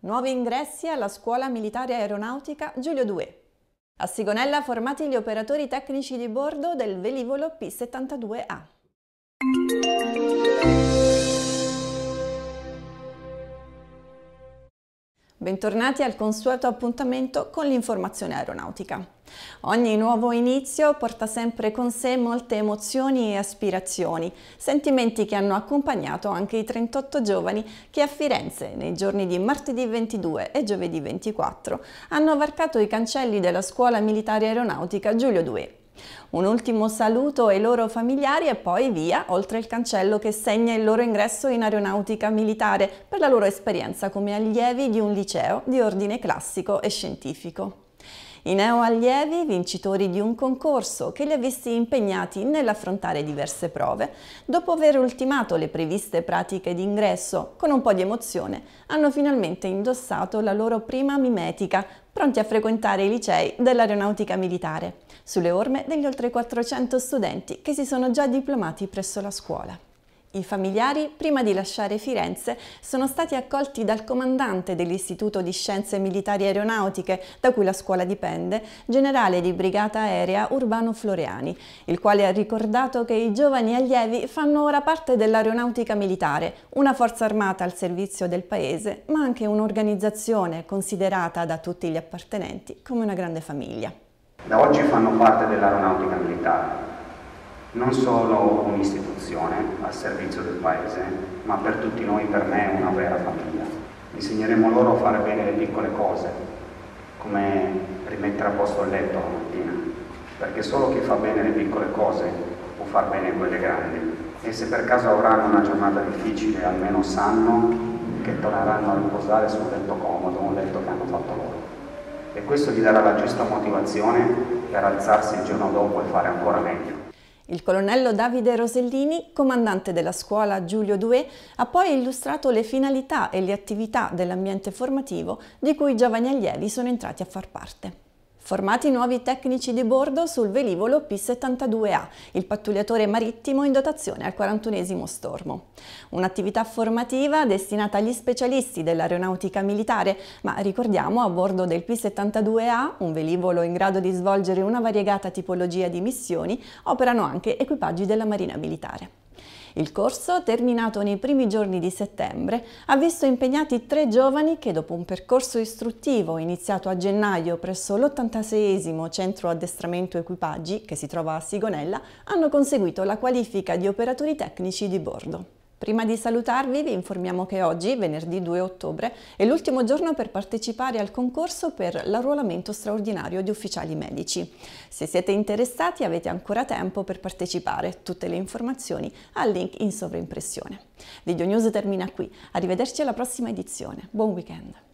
Nuovi ingressi alla Scuola Militare Aeronautica Giulio 2. A Sigonella formati gli operatori tecnici di bordo del velivolo P-72A. Bentornati al consueto appuntamento con l'informazione aeronautica. Ogni nuovo inizio porta sempre con sé molte emozioni e aspirazioni, sentimenti che hanno accompagnato anche i 38 giovani che a Firenze, nei giorni di martedì 22 e giovedì 24, hanno varcato i cancelli della Scuola Militare Aeronautica Giulio II un ultimo saluto ai loro familiari e poi via, oltre il cancello che segna il loro ingresso in aeronautica militare per la loro esperienza come allievi di un liceo di ordine classico e scientifico. I neoallievi vincitori di un concorso che li ha visti impegnati nell'affrontare diverse prove, dopo aver ultimato le previste pratiche d'ingresso, con un po' di emozione, hanno finalmente indossato la loro prima mimetica, pronti a frequentare i licei dell'aeronautica militare, sulle orme degli oltre 400 studenti che si sono già diplomati presso la scuola. I familiari, prima di lasciare Firenze, sono stati accolti dal comandante dell'Istituto di Scienze Militari Aeronautiche, da cui la scuola dipende, generale di Brigata Aerea Urbano Floreani, il quale ha ricordato che i giovani allievi fanno ora parte dell'aeronautica militare, una forza armata al servizio del paese, ma anche un'organizzazione considerata da tutti gli appartenenti come una grande famiglia. Da oggi fanno parte dell'aeronautica militare non solo un'istituzione al servizio del paese, ma per tutti noi, per me, una vera famiglia. Insegneremo loro a fare bene le piccole cose, come rimettere a posto il letto la mattina, perché solo chi fa bene le piccole cose può far bene quelle grandi. E se per caso avranno una giornata difficile, almeno sanno che torneranno a riposare su un letto comodo, un letto che hanno fatto loro. E questo gli darà la giusta motivazione per alzarsi il giorno dopo e fare ancora meglio. Il colonnello Davide Rosellini, comandante della scuola Giulio Due, ha poi illustrato le finalità e le attività dell'ambiente formativo di cui i giovani allievi sono entrati a far parte. Formati nuovi tecnici di bordo sul velivolo P-72A, il pattugliatore marittimo in dotazione al 41 stormo. Un'attività formativa destinata agli specialisti dell'aeronautica militare, ma ricordiamo a bordo del P-72A, un velivolo in grado di svolgere una variegata tipologia di missioni, operano anche equipaggi della Marina Militare. Il corso, terminato nei primi giorni di settembre, ha visto impegnati tre giovani che dopo un percorso istruttivo iniziato a gennaio presso l'86 Centro Addestramento Equipaggi, che si trova a Sigonella, hanno conseguito la qualifica di operatori tecnici di bordo. Prima di salutarvi vi informiamo che oggi, venerdì 2 ottobre, è l'ultimo giorno per partecipare al concorso per l'arruolamento straordinario di ufficiali medici. Se siete interessati avete ancora tempo per partecipare, tutte le informazioni al link in sovraimpressione. Video News termina qui, arrivederci alla prossima edizione, buon weekend!